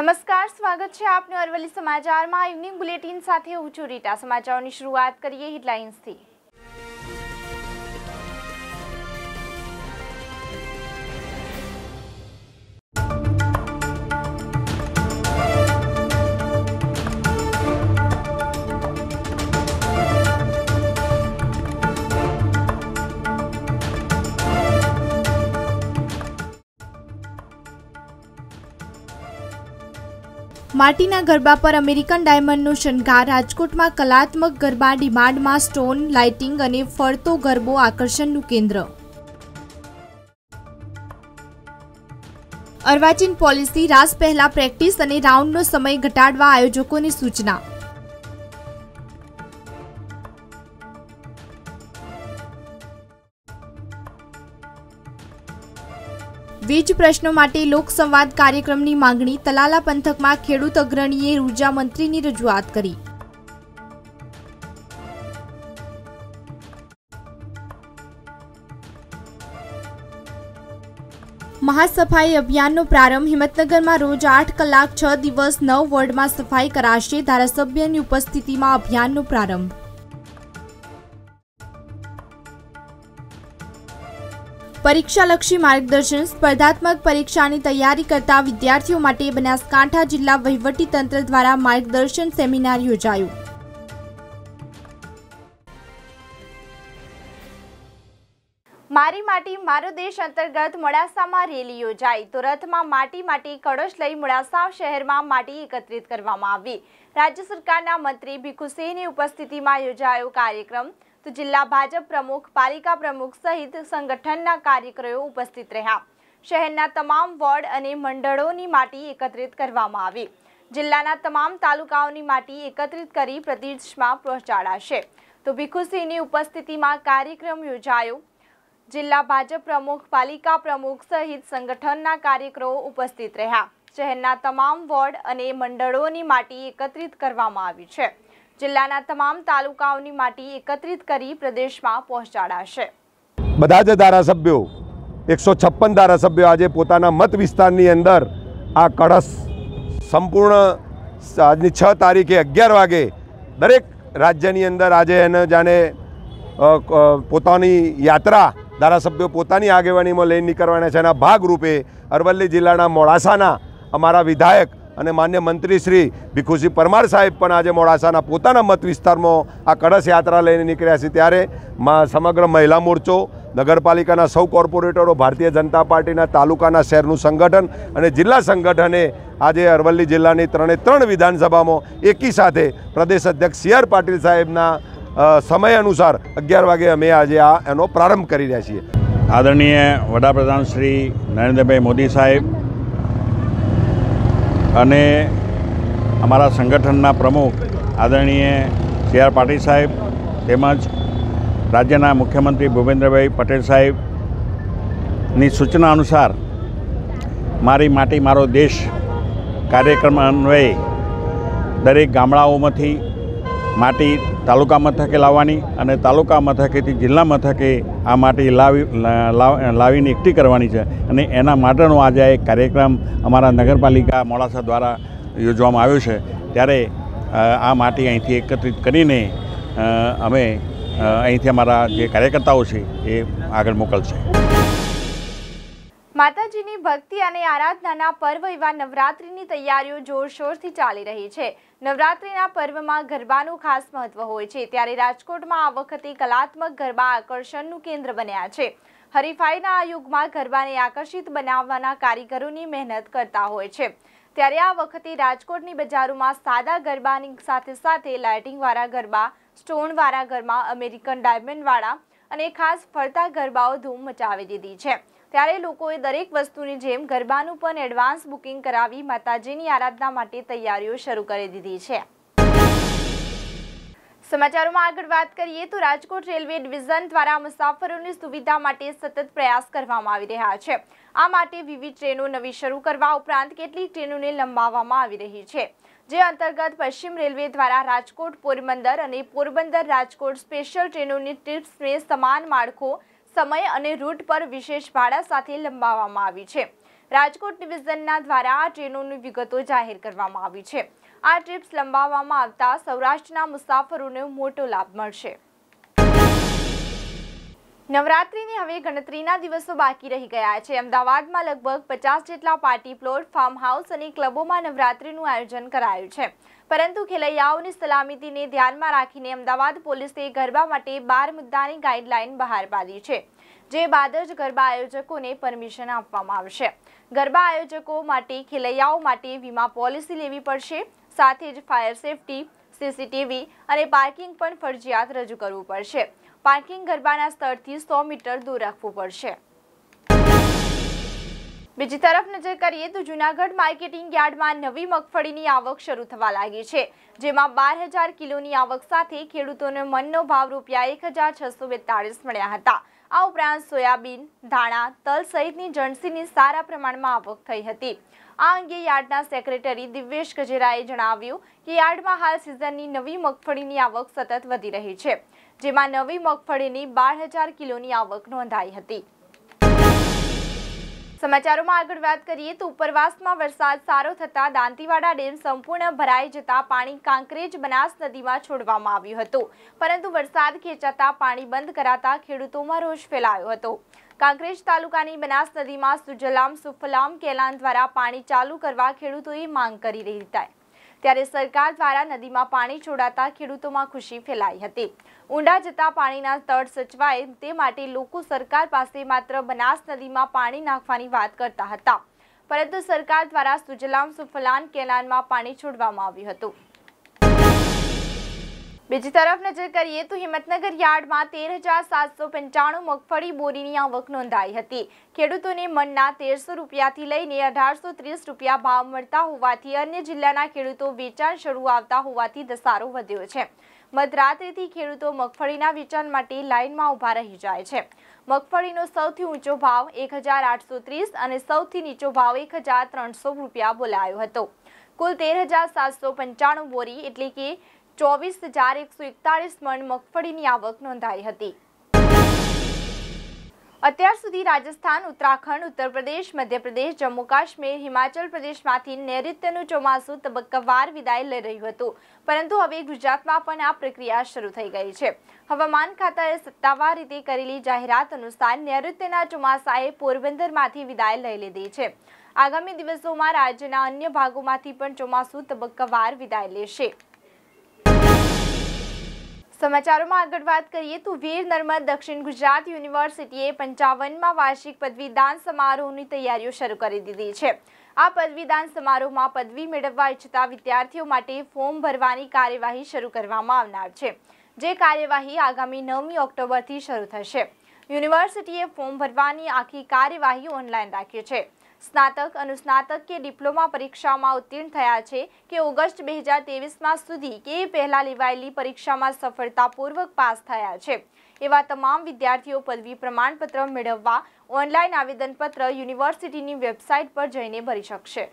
નમસ્કાર સ્વાગત છે આપનું અરવલ્લી સમાચારમાં ઇવનિંગ બુલેટિન સાથે હું છું રીટા સમાચારોની શરૂઆત કરીએ હેડલાઇન્સથી માટીના ગરબા પર અમેરિકન ડાયમંડનો શણગાર રાજકોટમાં કલાત્મક ગરબા ડિમાન્ડમાં સ્ટોન લાઇટિંગ અને ફરતો ગરબો આકર્ષણનું કેન્દ્ર અર્વાચીન પોલિસી રાસ પહેલા પ્રેક્ટિસ અને રાઉન્ડનો સમય ઘટાડવા આયોજકોની સૂચના વીજ પ્રશ્નો માટે લોકસંવાદ કાર્યક્રમની માંગણી તલાલા પંથકમાં ખેડૂત અગ્રણીએ ઉર્જા મંત્રીની રજૂઆત કરી મહાસફાઈ અભિયાનનો પ્રારંભ હિંમતનગરમાં રોજ આઠ કલાક છ દિવસ નવ વોર્ડમાં સફાઈ કરાશે ધારાસભ્યની ઉપસ્થિતિમાં અભિયાનનો પ્રારંભ પરીક્ષાલક્ષી માર્ગદર્શન સ્પર્ધાત્મક પરીક્ષાની તૈયારી કરતા વિદ્યાર્થીઓ માટે બનાસકાંઠા જિલ્લા તંત્ર દ્વારા માર્ગદર્શન સેમિનાર યોજાયું મારી માટી મારો દેશ અંતર્ગત મોડાસામાં રેલી યોજાઈ તો રથમાં માટી માટી કળશ લઈ મોડાસા શહેરમાં માટી એકત્રિત કરવામાં આવી રાજ્ય સરકારના મંત્રી ભીખુસિંહની ઉપસ્થિતિમાં યોજાયો કાર્યક્રમ તો જિલ્લા ભાજપ પ્રમુખ પાલિકા પ્રમુખ સહિત સંગઠનના કાર્યકરો ઉપસ્થિત રહ્યા શહેરના તમામ વોર્ડ અને મંડળોની માટી એકત્રિત કરવામાં આવી જિલ્લાના તમામ તાલુકાઓની માટી એકત્રિત કરી પ્રદેશમાં પહોંચાડાશે તો ભીખુસિંહની ઉપસ્થિતિમાં કાર્યક્રમ યોજાયો જિલ્લા ભાજપ પ્રમુખ પાલિકા પ્રમુખ સહિત સંગઠનના કાર્યકરો ઉપસ્થિત રહ્યા શહેરના તમામ વોર્ડ અને મંડળોની માટી એકત્રિત કરવામાં આવી છે જિલ્લાના તમામ તાલુકાઓની માટી એકત્રિત કરી પ્રદેશમાં પહોંચાડાશે બધા જ ધારાસભ્યો એકસો છપ્પન ધારાસભ્યો આજે પોતાના મત વિસ્તારની અંદર આ કળશ સંપૂર્ણ આજની છ તારીખે અગિયાર વાગે દરેક રાજ્યની અંદર આજે એને જાણે પોતાની યાત્રા ધારાસભ્યો પોતાની આગેવાનીમાં લઈને નીકળવાના છે એના ભાગરૂપે અરવલ્લી જિલ્લાના મોડાસાના અમારા વિધાયક અને માન્ય મંત્રી શ્રી ભીખુસિંહ પરમાર સાહેબ પણ આજે મોડાસાના પોતાના મત વિસ્તારમાં આ કળશ યાત્રા લઈને નીકળ્યા છે ત્યારે સમગ્ર મહિલા મોરચો નગરપાલિકાના સૌ કોર્પોરેટરો ભારતીય જનતા પાર્ટીના તાલુકાના શહેરનું સંગઠન અને જિલ્લા સંગઠને આજે અરવલ્લી જિલ્લાની ત્રણે ત્રણ વિધાનસભામાં એકી સાથે પ્રદેશ અધ્યક્ષ સી આર પાટીલ સાહેબના સમય અનુસાર અગિયાર વાગે અમે આજે આ એનો પ્રારંભ કરી રહ્યા છીએ આદરણીય વડાપ્રધાન શ્રી નરેન્દ્રભાઈ મોદી સાહેબ અને અમારા સંગઠનના પ્રમુખ આદરણીય સી આર પાટીલ સાહેબ તેમજ રાજ્યના મુખ્યમંત્રી ભૂપેન્દ્રભાઈ પટેલ સાહેબની સૂચના અનુસાર મારી માટી મારો દેશ કાર્યક્રમ અન્વયે દરેક ગામડાઓમાંથી માટી તાલુકા મથકે લાવવાની અને તાલુકા મથકેથી જિલ્લા મથકે આ માટે લાવી લાવીને એકઠી કરવાની છે અને એના માટેનો આજે એક કાર્યક્રમ અમારા નગરપાલિકા મોડાસા દ્વારા યોજવામાં આવ્યો છે ત્યારે આ માટી અહીંથી એકત્રિત કરીને અમે અહીંથી અમારા જે કાર્યકર્તાઓ છે એ આગળ મોકલશે માતાજીની ભક્તિ અને આરાધનાના પર્વ એવા નવરાત્રિની તૈયારીઓ જોરશોરથી ચાલી રહી છે નવરાત્રિના પર્વમાં ગરબાનું ખાસ મહત્વ હોય છે ત્યારે રાજકોટમાં આ વખતે કલાત્મક ગરબા આકર્ષણનું કેન્દ્ર બન્યા છે હરીફાઈના આ યુગમાં ગરબાને આકર્ષિત બનાવવાના કારીગરોની મહેનત કરતા હોય છે ત્યારે આ વખતે રાજકોટની બજારોમાં સાદા ગરબાની સાથે સાથે લાઇટિંગવાળા ગરબા સ્ટોનવાળા ગરબા અમેરિકન ડાયમંડવાળા અને ખાસ ફરતા ગરબાઓ ધૂમ મચાવી દીધી છે ત્યારે લોકોએ દરેક વસ્તુની જેમ ગરબાનું પણ એડવાન્સ બુકિંગ કરાવી માતાજીની આરાધના માટે તૈયારીઓ શરૂ કરી દીધી છે સમાચારોમાં આગળ વાત કરીએ તો રાજકોટ રેલવે ડિવિઝન દ્વારા મુસાફરોની સુવિધા માટે સતત પ્રયાસ કરવામાં આવી રહ્યા છે આ માટે વિવિધ ટ્રેનો નવી શરૂ કરવા ઉપરાંત કેટલીક ટ્રેનોને લંબાવવામાં આવી રહી છે જે અંતર્ગત પશ્ચિમ રેલવે દ્વારા રાજકોટ પોરબંદર અને પોરબંદર રાજકોટ સ્પેશિયલ ટ્રેનોની ટ્રીપ્સને સમાન માળખું સમય અને રૂટ પર વિશેષ ભાડા સાથે લંબાવવામાં આવી છે રાજકોટ ડિવિઝનના દ્વારા આ ટ્રેનોની વિગતો જાહેર કરવામાં આવી છે આ ટ્રીપ્સ લંબાવવામાં આવતા સૌરાષ્ટ્રના મુસાફરોને મોટો લાભ મળશે નવરાત્રીની હવે ગણતરીના દિવસો બાકી રહી ગયા છે અમદાવાદમાં લગભગ પચાસ જેટલા પાર્ટી પ્લોટ ફાર્મ હાઉસ અને ક્લબોમાં નવરાત્રીનું આયોજન કરાયું છે પરંતુ ખેલૈયાઓની સલામતીને ધ્યાનમાં રાખીને અમદાવાદ પોલીસે ગરબા માટે બાર મુદ્દાની ગાઈડલાઈન બહાર પાડી છે જે બાદ જ ગરબા આયોજકોને પરમિશન આપવામાં આવશે ગરબા આયોજકો માટે ખેલૈયાઓ માટે વીમા પોલિસી લેવી પડશે સાથે જ ફાયર સેફટી સીસીટીવી અને પાર્કિંગ પણ ફરજિયાત રજૂ કરવું પડશે પાર્કિંગ ગરબાના સ્તરથી સો મીટર દૂર રાખવું પડશે બીજી તરફ નજર કરીએ તો જૂનાગઢ માર્કેટિંગ યાર્ડમાં નવી મગફળીની આવક શરૂ થવા લાગી છે જેમાં બાર હજાર કિલોની આવક સાથે ખેડૂતોને મનનો ભાવ રૂપિયા એક હજાર છસો બેતાળીસ મળ્યા હતા આ ઉપરાંત સોયાબીન ધાણા તલ સહિતની જણસીની સારા પ્રમાણમાં આવક થઈ હતી આ અંગે યાર્ડના સેક્રેટરી દિવ્યેશ ગજેરાએ જણાવ્યું કે યાર્ડમાં હાલ સિઝનની નવી મગફળીની આવક સતત વધી રહી છે જેમાં નવી મગફળીની બાર કિલોની આવક નોંધાઈ હતી સમાચારોમાં આગળ વાત કરીએ તો ઉપરવાસમાં વરસાદ સારો થતાં દાંતીવાડા ડેમ સંપૂર્ણ ભરાઈ જતા પાણી કાંકરેજ બનાસ નદીમાં છોડવામાં આવ્યું હતું પરંતુ વરસાદ ખેંચાતા પાણી બંધ કરાતા ખેડૂતોમાં રોષ ફેલાયો હતો કાંકરેજ તાલુકાની બનાસ નદીમાં સુજલામ સુફલામ કેલાન દ્વારા પાણી ચાલુ કરવા ખેડૂતોએ માંગ કરી રહી હતા ત્યારે સરકાર દ્વારા નદીમાં પાણી છોડાતા ખેડૂતોમાં ખુશી ફેલાઈ હતી ઊંડા જતા પાણીના તળ સચવાય તે માટે લોકો સરકાર પાસે માત્ર બનાસ નદીમાં પાણી નાખવાની વાત કરતા હતા પરંતુ સરકાર દ્વારા સુજલામ સુફલાન કેલાનમાં પાણી છોડવામાં આવ્યું હતું બીજી તરફ નજર કરીએ તો હિંમતનગર યાર્ડમાં તેર હજાર સાતસો પંચાણું મગફળી બોરીની આવક નોંધાઈ હતી ખેડૂતોને મનના તેરસો રૂપિયાથી લઈને અઢારસો ત્રીસ રૂપિયા ભાવ મળતા હોવાથી અન્ય જિલ્લાના ખેડૂતો વેચાણ શરૂ આવતા હોવાથી ધસારો વધ્યો છે મધરાત્રિથી ખેડૂતો મગફળીના વેચાણ માટે લાઇનમાં ઊભા રહી જાય છે મગફળીનો સૌથી ઊંચો ભાવ એક અને સૌથી નીચો ભાવ એક રૂપિયા બોલાયો હતો કુલ તેર બોરી એટલે કે ચોવીસ હજાર એકસો એકતાળીસ મણ મગફળીની આવક નોંધાઈ હતી અત્યાર સુધી રાજસ્થાન ઉત્તરાખંડ ઉત્તર પ્રદેશ મધ્યપ્રદેશ જમ્મુ કાશ્મીર હિમાચલ પ્રદેશમાંથી નૈઋત્યનું ચોમાસું તબક્કાવાર વિદાય લઈ રહ્યું હતું પરંતુ હવે ગુજરાતમાં પણ આ પ્રક્રિયા શરૂ થઈ ગઈ છે હવામાન ખાતાએ સત્તાવાર રીતે કરેલી જાહેરાત અનુસાર નૈઋત્યના ચોમાસાએ પોરબંદરમાંથી વિદાય લઈ લીધી છે આગામી દિવસોમાં રાજ્યના અન્ય ભાગોમાંથી પણ ચોમાસું તબક્કાવાર વિદાય લેશે સમાચારોમાં આગળ વાત કરીએ તો વીર નર્મદ દક્ષિણ ગુજરાત યુનિવર્સિટીએ પંચાવનમાં વાર્ષિક પદવીદાન સમારોહની તૈયારીઓ શરૂ કરી દીધી છે આ પદવીદાન સમારોહમાં પદવી મેળવવા ઈચ્છતા વિદ્યાર્થીઓ માટે ફોર્મ ભરવાની કાર્યવાહી શરૂ કરવામાં આવનાર છે જે કાર્યવાહી આગામી નવમી ઓક્ટોબરથી શરૂ થશે યુનિવર્સિટીએ ફોર્મ ભરવાની આખી કાર્યવાહી ઓનલાઈન રાખી છે સ્નાતક અનુસ્નાતક કે ડિપ્લોમા પરીક્ષામાં ઉત્તીર્ણ થયા છે કે ઓગસ્ટ બે હજાર તેવીસમાં સુધી કે પહેલાં લેવાયેલી પરીક્ષામાં સફળતાપૂર્વક પાસ થયા છે એવા તમામ વિદ્યાર્થીઓ પદવી પ્રમાણપત્ર મેળવવા ઓનલાઈન આવેદનપત્ર યુનિવર્સિટીની વેબસાઇટ પર જઈને ભરી શકશે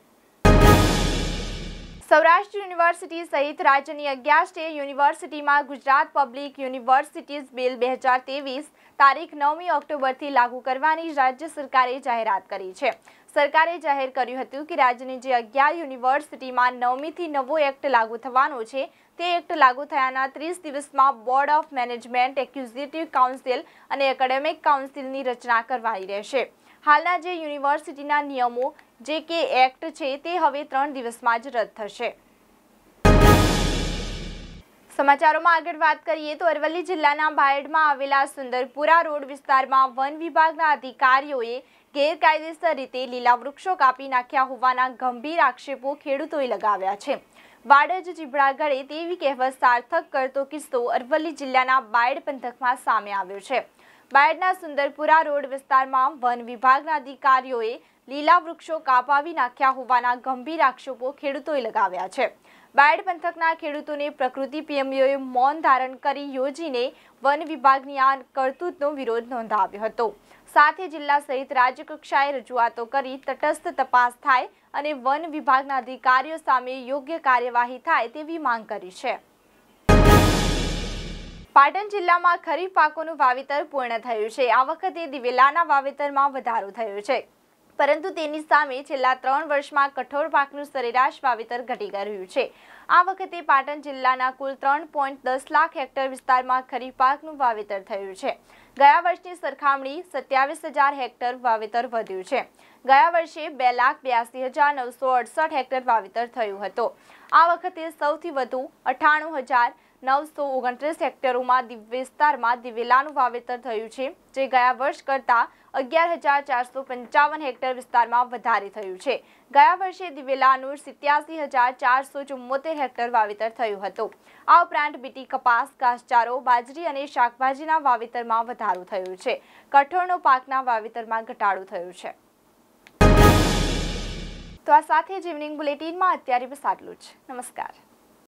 સૌરાષ્ટ્ર યુનિવર્સિટી સહિત રાજ્યની અગિયાર સ્ટેટ યુનિવર્સિટીમાં ગુજરાત પબ્લિક યુનિવર્સિટીઝ બિલ બે હજાર તેવીસ તારીખ નવમી ઓક્ટોબરથી લાગુ કરવાની રાજ્ય સરકારે જાહેરાત કરી છે સરકારે જાહેર કર્યું હતું કે રાજ્યની જે અગિયાર યુનિવર્સિટીમાં નવમીથી નવો એક્ટ લાગુ થવાનો છે તે એક્ટ લાગુ થયાના ત્રીસ દિવસમાં board of management executive council અને એકેડેમિક કાઉન્સિલની રચના કરવાની રહેશે હાલના જે યુનિવર્સિટીના નિયમો જે કે એક્ટ છે તે હવે ત્રણ દિવસમાં જ રદ થશે સમાચારોમાં આગળ વાત કરીએ તો અરવલ્લી જિલ્લાના બાયડમાં આવેલા સુંદરપુરા રોડ વિસ્તારમાં વન વિભાગના અધિકારીઓએ ગેરકાયદેસર રીતે લીલા વૃક્ષો કાપી નાખ્યા હોવાના ગંભીર આક્ષેપો ખેડૂતોએ લગાવ્યા છે વાડજ જીભડાગળે તેવી કહેવત સાર્થક કરતો કિસ્સો અરવલ્લી જિલ્લાના બાયડ પંથકમાં સામે આવ્યો છે બાયડના સુંદરપુરા રોડ વિસ્તારમાં વન વિભાગના અધિકારીઓએ લીલા વૃક્ષો કાપાવી નાખ્યા હોવાના ગંભીર આક્ષેપો ખેડૂતોએ લગાવ્યા છે બાયડ પંથકના ખેડૂતોને પ્રકૃતિ પ્રેમીઓએ મૌન ધારણ કરી યોજીને વન વિભાગની આ કરતૂતનો વિરોધ નોંધાવ્યો હતો સાથે જિલ્લા સહિત રાજ્યકક્ષાએ રજૂઆતો કરી તટસ્થ તપાસ થાય અને વન વિભાગના અધિકારીઓ સામે યોગ્ય કાર્યવાહી થાય તેવી માંગ કરી છે પાટણ જિલ્લામાં ખરીફ પાકોનું વાવેતર પૂર્ણ થયું છે આ વખતે દિવેલાના વાવેતરમાં વધારો થયો છે પરંતુ તેની સામે છેલ્લા ત્રણ વર્ષમાં કઠોળ પાકનું સરેરાશ વાવેતર ઘટી રહ્યું છે આ વખતે પાટણ જિલ્લાના કુલ ત્રણ પોઈન્ટ દસ લાખ હેક્ટર વિસ્તારમાં ખરીફ પાકનું વાવેતર થયું છે ગયા વર્ષની સરખામણી સત્યાવીસ હજાર હેક્ટર વાવેતર વધ્યું છે ગયા વર્ષે બે લાખ બ્યાસી હજાર નવસો અડસઠ હેક્ટર વાવેતર થયું હતું આ વખતે સૌથી વધુ અઠ્ઠાણું હજાર નવસો ઓગણત્રીસ હેક્ટરોમાં વિસ્તારમાં દિવેલાનું વાવેતર થયું છે જે ગયા વર્ષ કરતાં અગિયાર હજાર ચારસો પંચાવન હેક્ટર વિસ્તારમાં વધારે થયું છે ગયા વર્ષે દિવેલાનું સિત્યાસી હજાર ચારસો ચુમ્મોતેર હેક્ટર વાવેતર થયું હતું આ ઉપરાંત બીટી કપાસ ઘાસચારો બાજરી અને શાકભાજીના વાવેતરમાં વધારો થયો છે કઠોળનો પાકના વાવેતરમાં ઘટાડો થયો છે તો આ સાથે જ ઇવનિંગ બુલેટિનમાં અત્યારે બસ આટલું જ નમસ્કાર